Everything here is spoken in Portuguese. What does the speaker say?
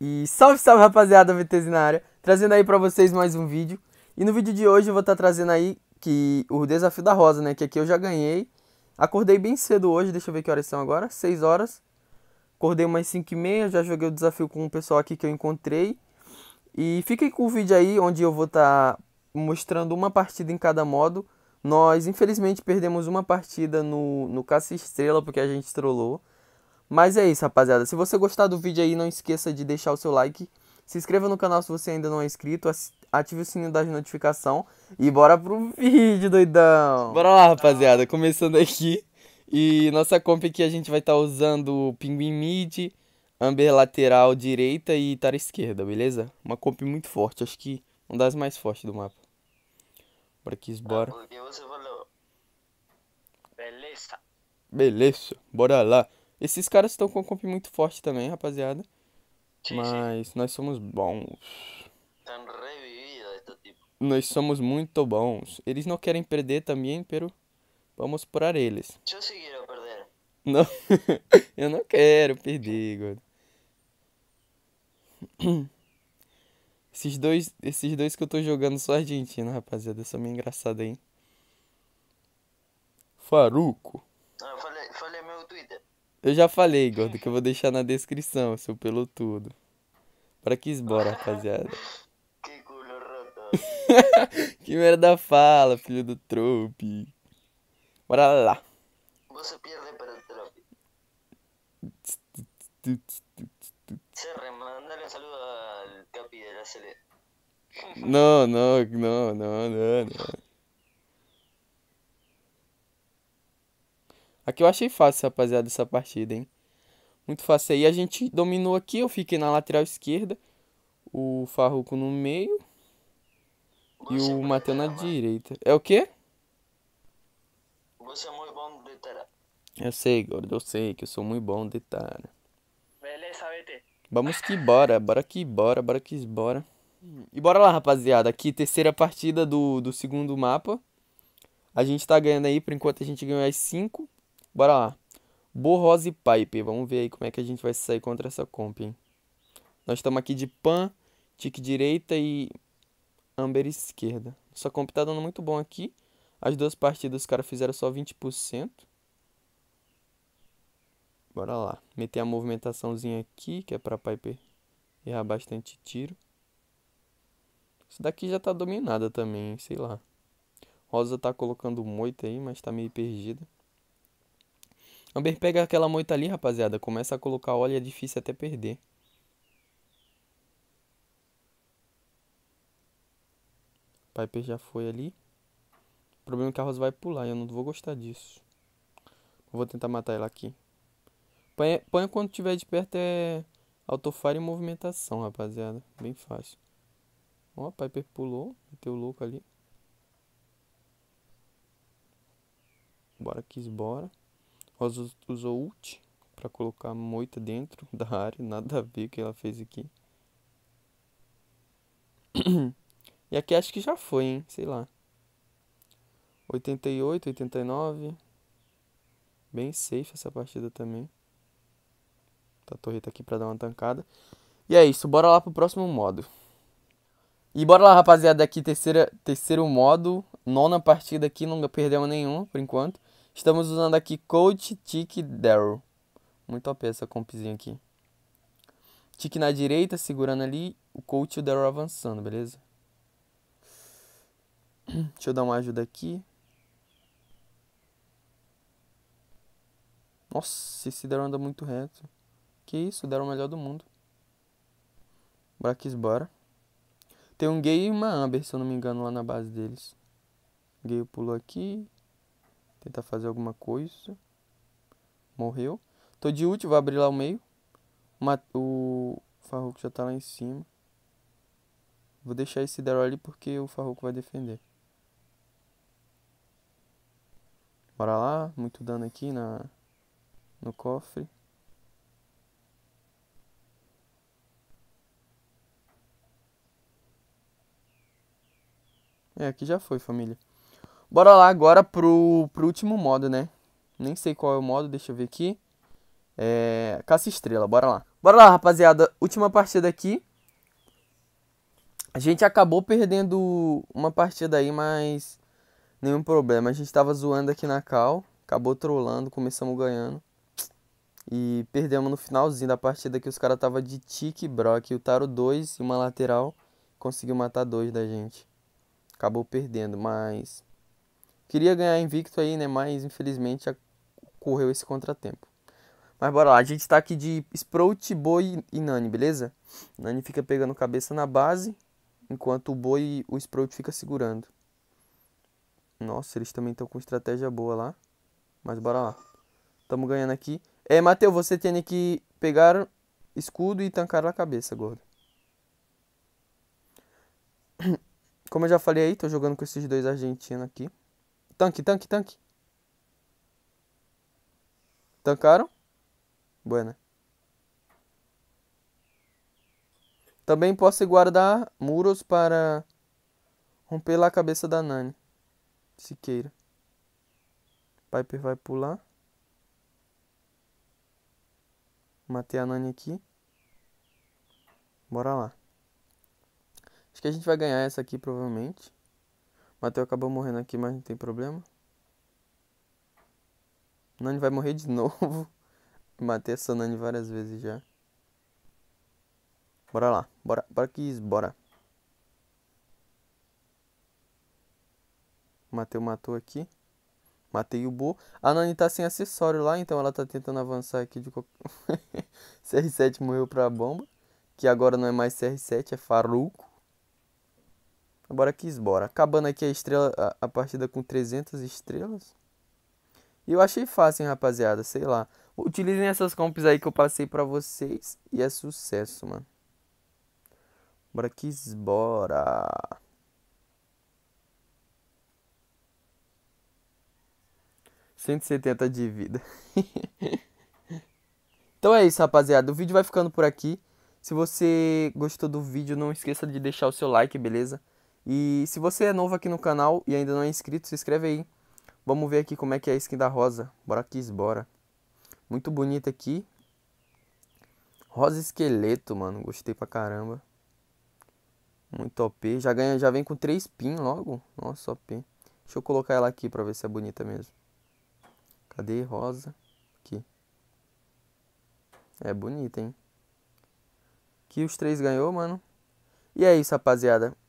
E salve, salve rapaziada veterinária, trazendo aí para vocês mais um vídeo. E no vídeo de hoje eu vou estar tá trazendo aí que o desafio da rosa, né, que aqui eu já ganhei. Acordei bem cedo hoje, deixa eu ver que horas são agora, 6 horas. Acordei umas 5 e meia, já joguei o desafio com o pessoal aqui que eu encontrei. E fiquem com o vídeo aí, onde eu vou estar tá mostrando uma partida em cada modo. Nós, infelizmente, perdemos uma partida no, no Caça Estrela, porque a gente trollou. Mas é isso, rapaziada. Se você gostar do vídeo aí, não esqueça de deixar o seu like. Se inscreva no canal se você ainda não é inscrito. Ative o sininho das notificações. E bora pro vídeo, doidão! Bora lá, rapaziada. Começando aqui. E nossa comp aqui a gente vai estar tá usando Pinguim Mid, Amber lateral direita e Tara esquerda, beleza? Uma comp muito forte. Acho que uma das mais fortes do mapa. Bora que bora. Tá, beleza. Beleza. Bora lá. Esses caras estão com a comp muito forte também, rapaziada. Sim, mas sim. nós somos bons. Tá né, tipo. Nós somos muito bons. Eles não querem perder também, pero vamos por eles. Eu sim quero perder. Não, eu não quero perder, God. Esses dois, esses dois que eu tô jogando só Argentina, rapaziada. são meio engraçados aí. Faruco. Ah, eu falei, falei eu já falei, é. gordo, que eu vou deixar na descrição, seu pelotudo. Pra que esbora, rapaziada. que culo roto. que merda fala, filho do trope. Bora lá. Você perde para o trope. Cerre, mandale um saludo ao capi de la Sele. não, não, não, não, não. Aqui eu achei fácil, rapaziada, essa partida, hein? Muito fácil aí. A gente dominou aqui, eu fiquei na lateral esquerda. O Farruco no meio. E é o Matheus na direita. É o quê? Você é muito bom de Eu sei, gordo, eu sei que eu sou muito bom de tara. Beleza, BT. Vamos que bora, bora que bora, bora que bora. E bora lá, rapaziada. Aqui, terceira partida do, do segundo mapa. A gente tá ganhando aí, por enquanto a gente ganhou as 5. Bora lá. e Pipe. Vamos ver aí como é que a gente vai sair contra essa comp, hein? Nós estamos aqui de pan, tique direita e amber esquerda. Essa comp tá dando muito bom aqui. As duas partidas os caras fizeram só 20%. Bora lá. Meter a movimentaçãozinha aqui, que é pra Piper errar bastante tiro. Isso daqui já tá dominada também, sei lá. Rosa tá colocando moita aí, mas tá meio perdida. Amber pega aquela moita ali, rapaziada. Começa a colocar óleo, é difícil até perder. Piper já foi ali. O problema é que a Rose vai pular e eu não vou gostar disso. Vou tentar matar ela aqui. Panha, quando tiver de perto é autofire e movimentação, rapaziada. Bem fácil. Ó, a Piper pulou. Meteu louco ali. Bora, quis bora usou ult para colocar moita dentro da área. Nada a ver o que ela fez aqui. e aqui acho que já foi, hein? Sei lá. 88, 89. Bem safe essa partida também. Tá, a torre tá aqui pra dar uma tancada. E é isso, bora lá pro próximo modo. E bora lá, rapaziada, aqui terceira, terceiro modo. Nona partida aqui, não perdemos nenhum por enquanto. Estamos usando aqui Coach Tick Daryl. Muito OP essa compzinha aqui. Tick na direita, segurando ali. O Coach e o Daryl avançando, beleza? Deixa eu dar uma ajuda aqui. Nossa, esse Daryl anda muito reto. Que isso, Daryl é o melhor do mundo. Brax bora. Tem um gay e uma Amber, se eu não me engano, lá na base deles. O gay pulou aqui. Tentar fazer alguma coisa. Morreu. Tô de ult, vou abrir lá o meio. O Farruko já tá lá em cima. Vou deixar esse Daryl ali porque o Farruko vai defender. Bora lá, muito dano aqui na no cofre. É, aqui já foi, família. Bora lá agora pro, pro último modo, né? Nem sei qual é o modo, deixa eu ver aqui. É, caça estrela, bora lá. Bora lá, rapaziada. Última partida aqui. A gente acabou perdendo uma partida aí, mas nenhum problema. A gente tava zoando aqui na cal, acabou trollando, começamos ganhando. E perdemos no finalzinho da partida que os caras tava de tique brock. O Taro 2 e uma lateral conseguiu matar dois da gente. Acabou perdendo, mas Queria ganhar invicto aí, né? Mas infelizmente ocorreu esse contratempo. Mas bora lá, a gente tá aqui de Sprout, Boi e Nani, beleza? Nani fica pegando cabeça na base, enquanto o Boi e o Sprout fica segurando. Nossa, eles também estão com estratégia boa lá. Mas bora lá. Tamo ganhando aqui. É, Matheus, você tem que pegar escudo e tancar a cabeça, gordo. Como eu já falei aí, tô jogando com esses dois argentinos aqui. Tanque, tanque, tanque. Tancaram? Buena. Também posso guardar muros para romper a cabeça da Nani. Se queira. Piper vai pular. Matei a Nani aqui. Bora lá. Acho que a gente vai ganhar essa aqui, provavelmente. Mateu acabou morrendo aqui, mas não tem problema. Nani vai morrer de novo. Matei essa Nani várias vezes já. Bora lá. Bora, bora que bora. Mateu matou aqui. Matei o Bo. A Nani tá sem acessório lá, então ela tá tentando avançar aqui de qualquer... CR7 morreu pra bomba. Que agora não é mais CR7, é Faruco. Bora que esbora. Acabando aqui a estrela, a, a partida com 300 estrelas. E eu achei fácil, hein, rapaziada. Sei lá. Utilizem essas comps aí que eu passei pra vocês. E é sucesso, mano. Bora que esbora. Cento e setenta de vida. então é isso, rapaziada. O vídeo vai ficando por aqui. Se você gostou do vídeo, não esqueça de deixar o seu like, beleza? E se você é novo aqui no canal e ainda não é inscrito, se inscreve aí. Vamos ver aqui como é que é a skin da rosa. Bora aqui, bora. Muito bonita aqui. Rosa esqueleto, mano. Gostei pra caramba. Muito OP. Já, ganha, já vem com 3 pin logo. Nossa, OP. Deixa eu colocar ela aqui pra ver se é bonita mesmo. Cadê? Rosa. Aqui. É bonita, hein? Que os três ganhou, mano. E é isso, rapaziada.